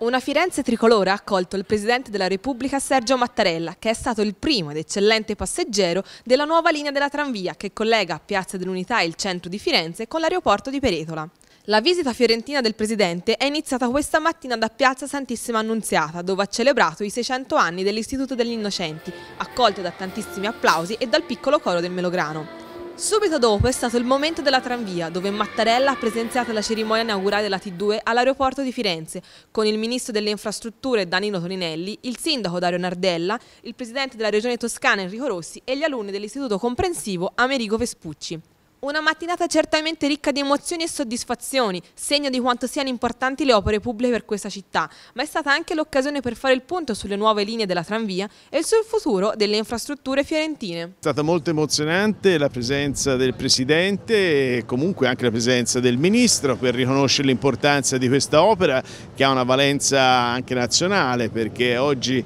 Una Firenze tricolore ha accolto il Presidente della Repubblica Sergio Mattarella, che è stato il primo ed eccellente passeggero della nuova linea della tranvia che collega Piazza dell'Unità e il centro di Firenze con l'aeroporto di Peretola. La visita fiorentina del Presidente è iniziata questa mattina da Piazza Santissima Annunziata, dove ha celebrato i 600 anni dell'Istituto degli Innocenti, accolto da tantissimi applausi e dal piccolo coro del Melograno. Subito dopo è stato il momento della tranvia, dove Mattarella ha presenziato la cerimonia inaugurale della T2 all'aeroporto di Firenze, con il ministro delle infrastrutture Danilo Toninelli, il sindaco Dario Nardella, il presidente della regione toscana Enrico Rossi e gli alunni dell'istituto comprensivo Amerigo Vespucci. Una mattinata certamente ricca di emozioni e soddisfazioni, segno di quanto siano importanti le opere pubbliche per questa città, ma è stata anche l'occasione per fare il punto sulle nuove linee della tranvia e sul futuro delle infrastrutture fiorentine. È stata molto emozionante la presenza del Presidente e comunque anche la presenza del Ministro per riconoscere l'importanza di questa opera che ha una valenza anche nazionale perché oggi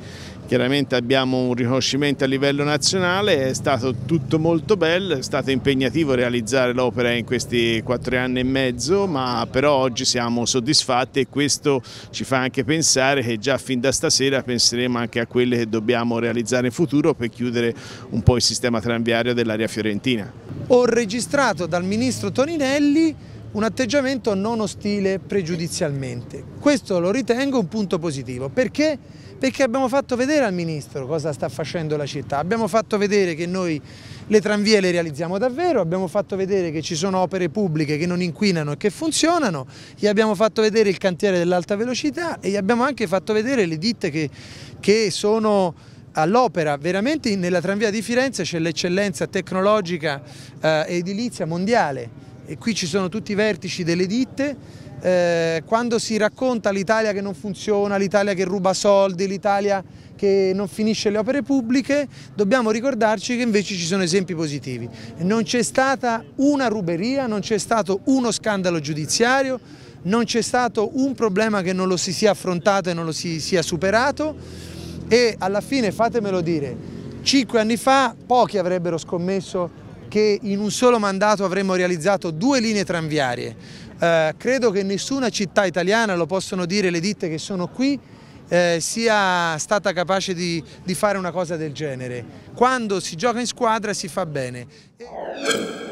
Chiaramente abbiamo un riconoscimento a livello nazionale, è stato tutto molto bello, è stato impegnativo realizzare l'opera in questi quattro anni e mezzo, ma però oggi siamo soddisfatti e questo ci fa anche pensare che già fin da stasera penseremo anche a quelle che dobbiamo realizzare in futuro per chiudere un po' il sistema tranviario dell'area fiorentina. Ho registrato dal ministro Toninelli un atteggiamento non ostile pregiudizialmente. Questo lo ritengo un punto positivo. Perché? Perché abbiamo fatto vedere al Ministro cosa sta facendo la città, abbiamo fatto vedere che noi le tranvie le realizziamo davvero, abbiamo fatto vedere che ci sono opere pubbliche che non inquinano e che funzionano, gli abbiamo fatto vedere il cantiere dell'alta velocità e gli abbiamo anche fatto vedere le ditte che, che sono all'opera, veramente nella tranvia di Firenze c'è l'eccellenza tecnologica eh, edilizia mondiale e qui ci sono tutti i vertici delle ditte, eh, quando si racconta l'Italia che non funziona, l'Italia che ruba soldi, l'Italia che non finisce le opere pubbliche, dobbiamo ricordarci che invece ci sono esempi positivi. Non c'è stata una ruberia, non c'è stato uno scandalo giudiziario, non c'è stato un problema che non lo si sia affrontato e non lo si sia superato e alla fine, fatemelo dire, cinque anni fa pochi avrebbero scommesso che in un solo mandato avremmo realizzato due linee tranviarie. Eh, credo che nessuna città italiana, lo possono dire le ditte che sono qui, eh, sia stata capace di, di fare una cosa del genere. Quando si gioca in squadra si fa bene.